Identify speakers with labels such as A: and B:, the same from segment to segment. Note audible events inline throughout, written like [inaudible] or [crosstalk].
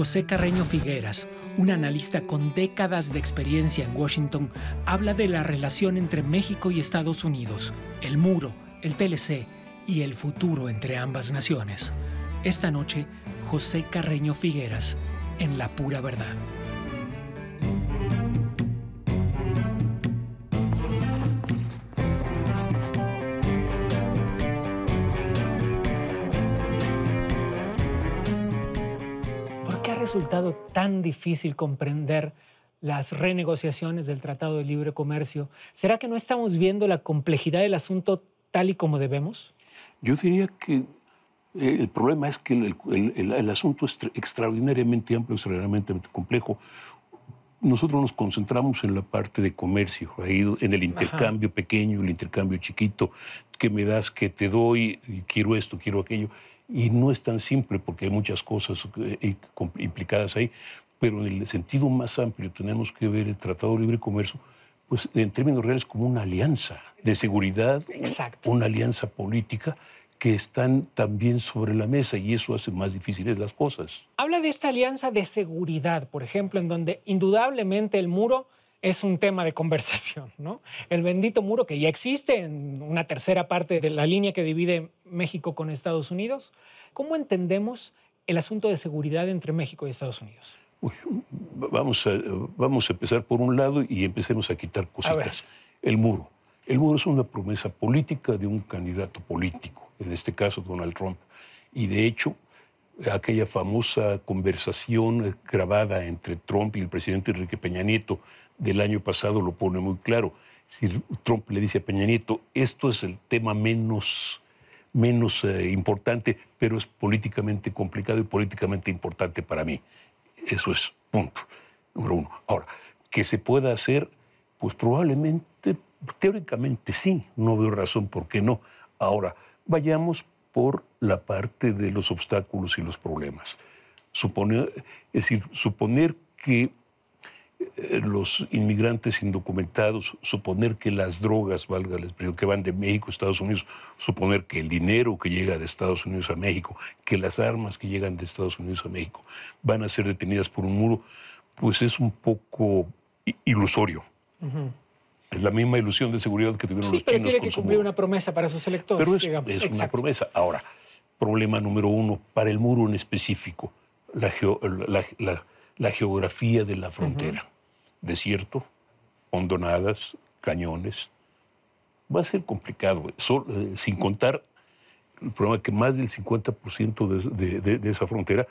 A: José Carreño Figueras, un analista con décadas de experiencia en Washington, habla de la relación entre México y Estados Unidos, el muro, el TLC y el futuro entre ambas naciones. Esta noche, José Carreño Figueras, en La Pura Verdad. resultado tan difícil comprender las renegociaciones del Tratado de Libre Comercio? ¿Será que no estamos viendo la
B: complejidad del asunto tal y como debemos? Yo diría que eh, el problema es que el, asunto es extraordinariamente amplio, extraordinariamente complejo. Nosotros nos concentramos en la parte de comercio, en el intercambio pequeño, el intercambio chiquito, que me das, que te doy, quiero esto, quiero aquello. Y no es tan simple porque hay muchas cosas eh, implicadas ahí, pero en el sentido más amplio tenemos que ver el Tratado de Libre Comercio, pues en términos reales, como una alianza de seguridad, Exacto. una alianza política que están también sobre la mesa y eso hace más difíciles las cosas.
A: Habla de esta alianza de seguridad, por ejemplo, en donde indudablemente el muro es un tema de conversación, [laughs] ¿no? El bendito muro que ya existe en una tercera parte de la línea que divide México con Estados Unidos. ¿Cómo entendemos el asunto de seguridad entre México y Estados Unidos?
B: vamos, a, empezar por un lado y empecemos a quitar cositas. el muro. El muro es una promesa política de un candidato político, en este caso Donald Trump. Y de hecho, aquella famosa conversación eh, grabada entre Trump y el presidente Enrique Peña Nieto del año pasado lo pone muy claro. Si Trump le dice a Peña Nieto, esto es el tema menos, menos eh, importante, pero es políticamente complicado y políticamente importante para mí. Eso es punto número uno. Ahora, que se pueda hacer, pues probablemente, teóricamente sí, no veo razón por qué no. Ahora, vayamos por la parte de los obstáculos y los problemas. Suponer, es decir, suponer que eh, los inmigrantes indocumentados, suponer que las drogas, valga les que van de México a Estados Unidos, suponer que el dinero que llega de Estados Unidos a México, que las armas que llegan de Estados Unidos a México van a ser detenidas por un muro, pues es un poco ilusorio. Es la misma ilusión de seguridad que tuvieron los pero chinos. Tiene que con cumplir
A: una promesa para sus electores. es, una
B: promesa. Ahora, problema número uno para el muro en específico, la, geografía de la frontera desierto, hondonadas, cañones. Va a ser complicado, eh, sin contar el problema que más del 50% de, esa frontera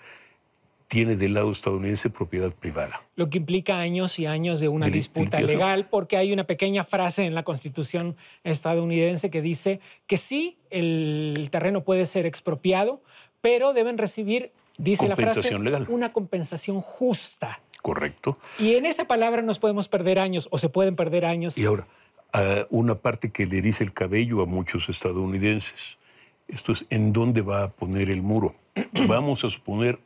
B: tiene del lado estadounidense propiedad privada.
A: Lo que implica años y años de una disputa legal, porque hay una pequeña frase en la Constitución estadounidense que dice que sí, el terreno puede ser expropiado, pero deben recibir, dice la frase, una compensación justa. Correcto. Y en esa palabra nos podemos perder años o se pueden perder años. Y ahora,
B: ah, una parte que le dice el cabello a muchos estadounidenses. Esto es, ¿en dónde va a poner el muro? [clears throat] Vamos a suponer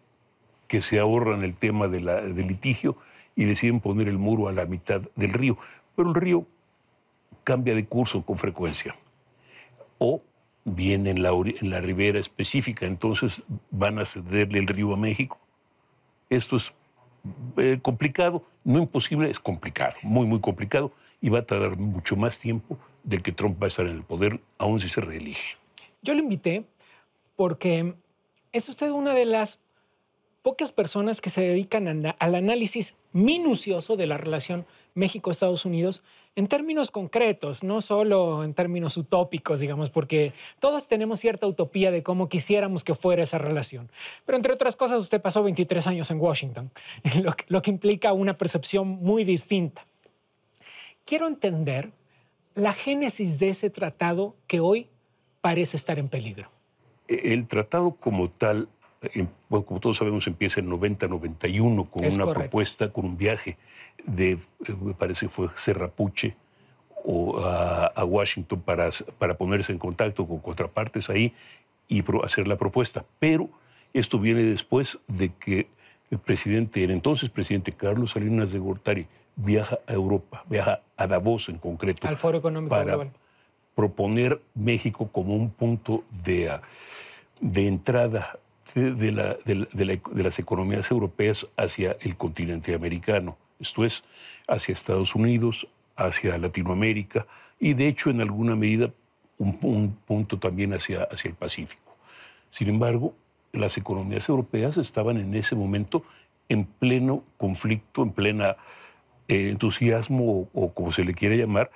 B: que se ahorran el tema de la, del litigio y deciden poner el muro a la mitad del río. Pero el río cambia de curso con frecuencia. O viene en la, en la ribera específica, entonces van a cederle el río a México. Esto es eh, complicado, no imposible, es complicado, muy, muy complicado, y va a tardar mucho más tiempo del que Trump va a estar en el poder, aún si se reelige.
A: Yo lo invité porque es usted una de las pocas personas que se dedican al análisis minucioso de la relación México-Estados Unidos en términos concretos, no solo en términos utópicos, digamos, porque todos tenemos cierta utopía de cómo quisiéramos que fuera esa relación. Pero entre otras cosas, usted pasó 23 años en Washington, [laughs] lo que, lo que implica una percepción muy distinta. Quiero entender la génesis de ese tratado que hoy parece estar en peligro.
B: E-, el tratado como tal como todos sabemos, empieza en 90-91 con una propuesta, con un viaje de, eh, me parece que fue Serrapuche o a, Washington para, para ponerse en contacto con contrapartes ahí y hacer la propuesta. Pero esto viene después de que el presidente, el entonces presidente Carlos Salinas de Gortari, viaja a Europa, viaja a Davos en concreto. Al Foro Económico para proponer México como un punto de entrada de, las economías europeas hacia el continente americano, esto es, hacia Estados Unidos, hacia Latinoamérica y de hecho en alguna medida un, punto también hacia, hacia el Pacífico. Sin embargo, las economías europeas estaban en ese momento en pleno conflicto, en plena eh, entusiasmo o, como se le quiera llamar,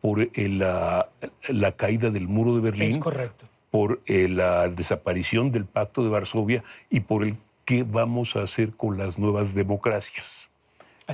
B: por eh, la, la, caída del muro de Berlín. Es correcto por eh, la desaparición del Pacto de Varsovia y por el qué vamos a hacer con las nuevas democracias.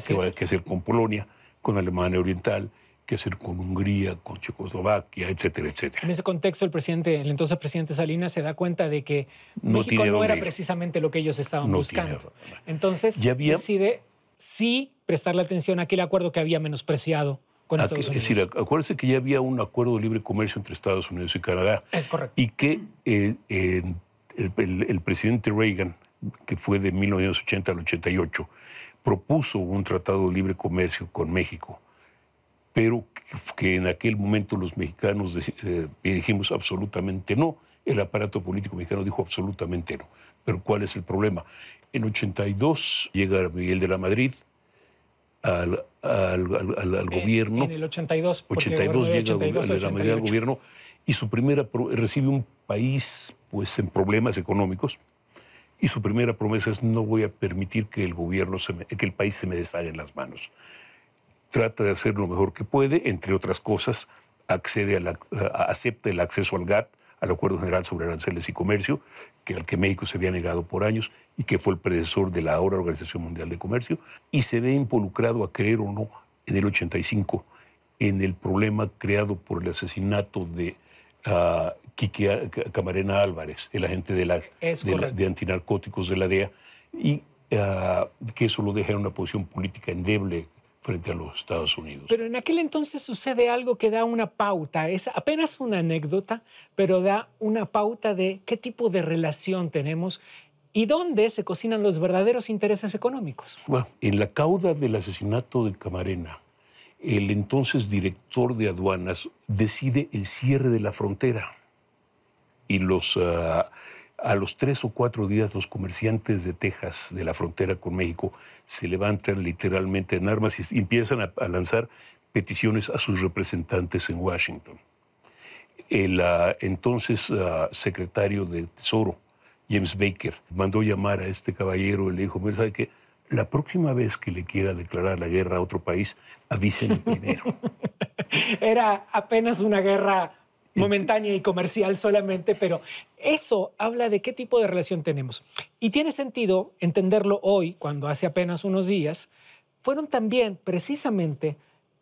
B: ¿Qué que hacer con Polonia, con Alemania Oriental, qué hacer con Hungría, con Checoslovaquia, etcétera, etcétera. En ese contexto, el presidente, entonces
A: presidente Salinas se da cuenta de que
B: México no era
A: precisamente lo que ellos estaban buscando. Entonces decide sí prestarle atención a aquel acuerdo que había menospreciado es decir,
B: acuérdense que ya había un acuerdo de libre comercio entre Estados Unidos y Canadá. Es correcto. Y que eh, el, presidente Reagan, que fue de 1980 al 88, propuso un tratado de libre comercio con México pero que en aquel momento los mexicanos eh, dijimos absolutamente no. El aparato político mexicano dijo absolutamente no. Pero ¿cuál es el problema? En 82 llega Miguel de la Madrid, al, al, gobierno. En, el 82. 82 llega 82, la mayoría del gobierno y su primera recibe un país pues en problemas económicos y su primera promesa es no voy a permitir que el gobierno se que el país se me deshaga en las manos. Trata de hacer lo mejor que puede, entre otras cosas, accede a la, acepta el acceso al GATT, al Acuerdo General sobre Aranceles y Comercio, que al que México se había negado por años y que fue el predecesor de la ahora Organización Mundial de Comercio, y se ve involucrado a creer o no en el 85 en el problema creado por el asesinato de Kiki ah, ah, Camarena Álvarez, el agente de, la, de, antinarcóticos de la DEA, y ah, que eso lo deja en una posición política endeble frente a los Estados Unidos.
A: Pero en aquel entonces sucede algo que da una pauta, es apenas una anécdota, pero da una pauta de qué tipo de relación tenemos y dónde se cocinan los verdaderos intereses económicos.
B: Bueno, en la cauda del asesinato de Camarena, el entonces director de aduanas decide el cierre de la frontera y los... Ah, a los tres o cuatro días los comerciantes de Texas, de la frontera con México, se levantan literalmente en armas y empiezan a, lanzar peticiones a sus representantes en Washington. El ah, entonces ah, secretario de Tesoro, James Baker, mandó llamar a este caballero y le dijo, ¿sabe qué? La próxima vez que le quiera declarar la guerra a otro país, avísenme primero.
A: [laughs] Era apenas una guerra momentánea y comercial solamente, pero eso habla de qué tipo de relación tenemos. Y tiene sentido entenderlo hoy, cuando hace apenas unos días fueron también precisamente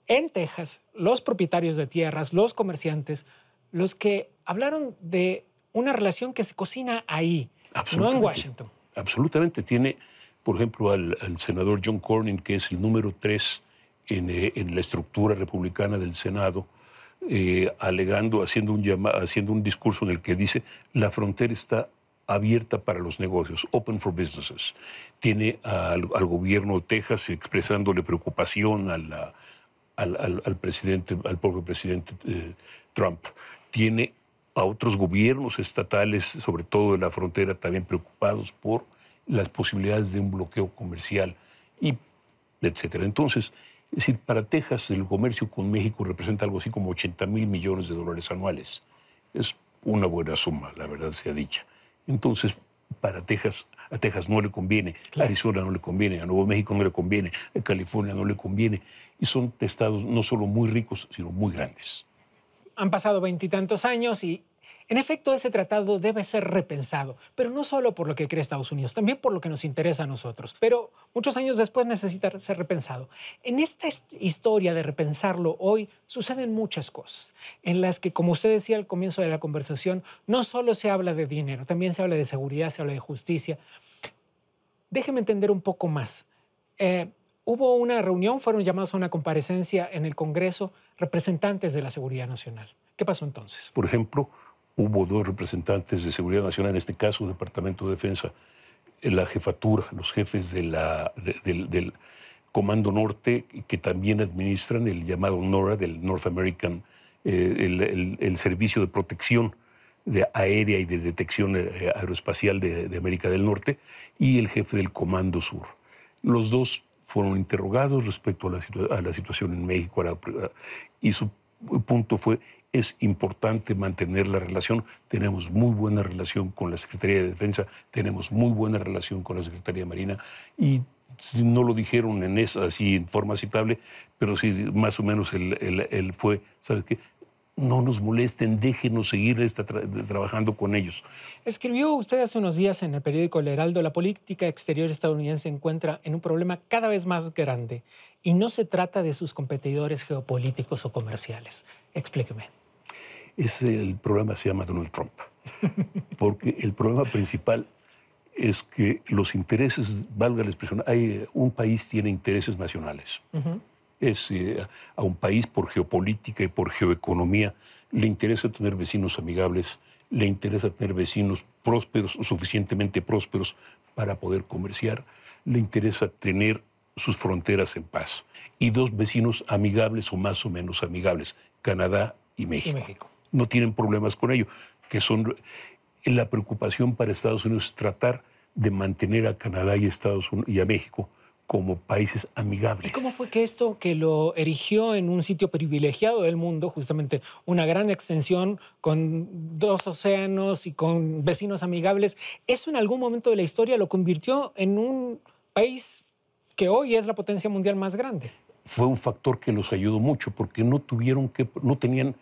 A: en Texas los propietarios de tierras, los comerciantes, los que hablaron de una relación que se cocina ahí, no
B: en Washington. Absolutamente. Tiene, por ejemplo, al, senador John Cornyn, que es el número tres en eh, la estructura republicana del Senado, eh, alegando, haciendo un, haciendo un discurso en el que dice la frontera está abierta para los negocios, open for businesses. Tiene al, gobierno de Texas expresándole preocupación al, al, al, presidente, al propio presidente eh, Trump. Tiene a otros gobiernos estatales, sobre todo de la frontera, también preocupados por las posibilidades de un bloqueo comercial y etcétera. Entonces, es decir, para Texas el comercio con México representa algo así como 80 mil millones de dólares anuales. Es una buena suma, la verdad sea dicha. Entonces, para Texas, a Texas no le conviene, a Arizona no le conviene, a Nuevo México no le conviene, a California no le conviene. Y son estados no solo muy ricos, sino muy grandes.
A: Han pasado veintitantos años y en efecto, ese tratado debe ser repensado, pero no solo por lo que cree Estados Unidos, también por lo que nos interesa a nosotros. Pero muchos años después necesita ser repensado. En esta historia de repensarlo hoy suceden muchas cosas, en las que, como usted decía al comienzo de la conversación, no solo se habla de dinero, también se habla de seguridad, se habla de justicia. Déjeme entender un poco más. Eh, hubo una reunión, fueron llamados a una comparecencia en el Congreso representantes de la Seguridad Nacional. ¿Qué
B: pasó entonces? Por ejemplo, hubo dos representantes de Seguridad Nacional, en este caso Departamento de Defensa, la jefatura, los jefes de la, del, Comando Norte, que también administran el llamado NORA, del North American, eh, el, Servicio de Protección Aérea y de Detección eh, Aeroespacial de, América del Norte, y el jefe del Comando Sur. Los dos fueron interrogados respecto a la, situación en México y su punto fue es importante mantener la relación. Tenemos muy buena relación con la Secretaría de Defensa, tenemos muy buena relación con la Secretaría de Marina y no lo dijeron en esa, así en forma citable, pero sí más o menos él, fue, ¿sabes qué? No nos molesten, déjenos seguir trabajando con ellos.
A: Escribió usted hace unos días en el periódico El Heraldo, la política exterior estadounidense encuentra en un problema cada vez más grande y no se trata de sus competidores geopolíticos o comerciales. Explíqueme
B: es el programa se llama Donald Trump. Porque el problema principal es que los intereses, valga la expresión, hay, eh, un país tiene intereses nacionales. es, eh, a un país por geopolítica y por geoeconomía le interesa tener vecinos amigables, le interesa tener vecinos prósperos o suficientemente prósperos para poder comerciar, le interesa tener sus fronteras en paz y dos vecinos amigables o más o menos amigables, Canadá Y México no tienen problemas con ello, que son la preocupación para Estados Unidos es tratar de mantener a Canadá y, Estados Unidos, y a México como países amigables. ¿Y
A: cómo fue que esto que lo erigió en un sitio privilegiado del mundo, justamente una gran extensión con dos océanos y con vecinos amigables, eso en algún momento de la historia lo convirtió en un país que hoy es la potencia mundial más
B: grande? Fue un factor que los ayudó mucho porque no tuvieron que no tenían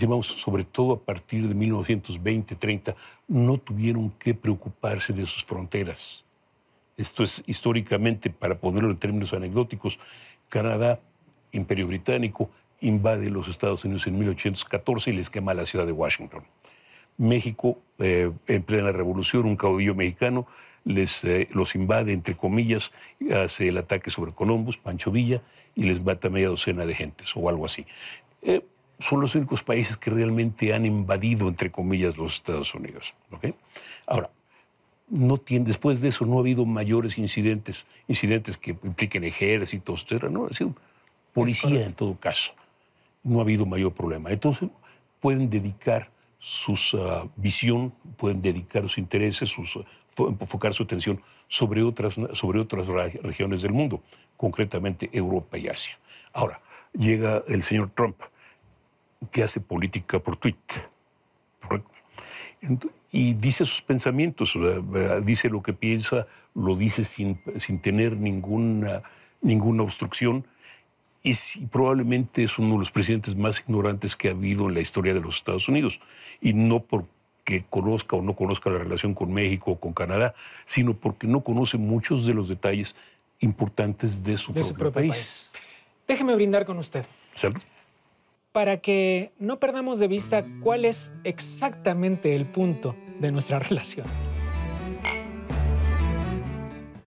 B: llevamos sobre todo a partir de 1920-30, no tuvieron que preocuparse de sus fronteras. Esto es históricamente, para ponerlo en términos anecdóticos, Canadá, Imperio Británico, invade los Estados Unidos en 1814 y les quema la ciudad de Washington. México, eh, en plena revolución, un caudillo mexicano les, eh, los invade, entre comillas, hace el ataque sobre Columbus, Pancho Villa, y les mata media docena de gentes o algo así. Eh, son los únicos países que realmente han invadido, entre comillas, los Estados Unidos. Ahora, no tiene, después de eso no ha habido mayores incidentes, incidentes que impliquen ejércitos, etc. No, ha sido policía en todo caso. No ha habido mayor problema. Entonces, pueden dedicar su ah, visión, pueden dedicar sus intereses, sus, ah, enfocar su atención sobre otras, sobre otras regiones del mundo, concretamente Europa y Asia. Ahora, llega el señor Trump que hace política por tweet. Y dice sus pensamientos, dice lo que piensa, lo dice sin, tener ninguna, ninguna obstrucción. Y probablemente es uno de los presidentes más ignorantes que ha habido en la historia de los Estados Unidos. Y no porque conozca o no conozca la relación con México o con Canadá, sino porque no conoce muchos de los detalles importantes de su, propio, país.
A: Déjeme brindar con usted para que no perdamos de vista cuál es exactamente el punto de nuestra [laughs] relación.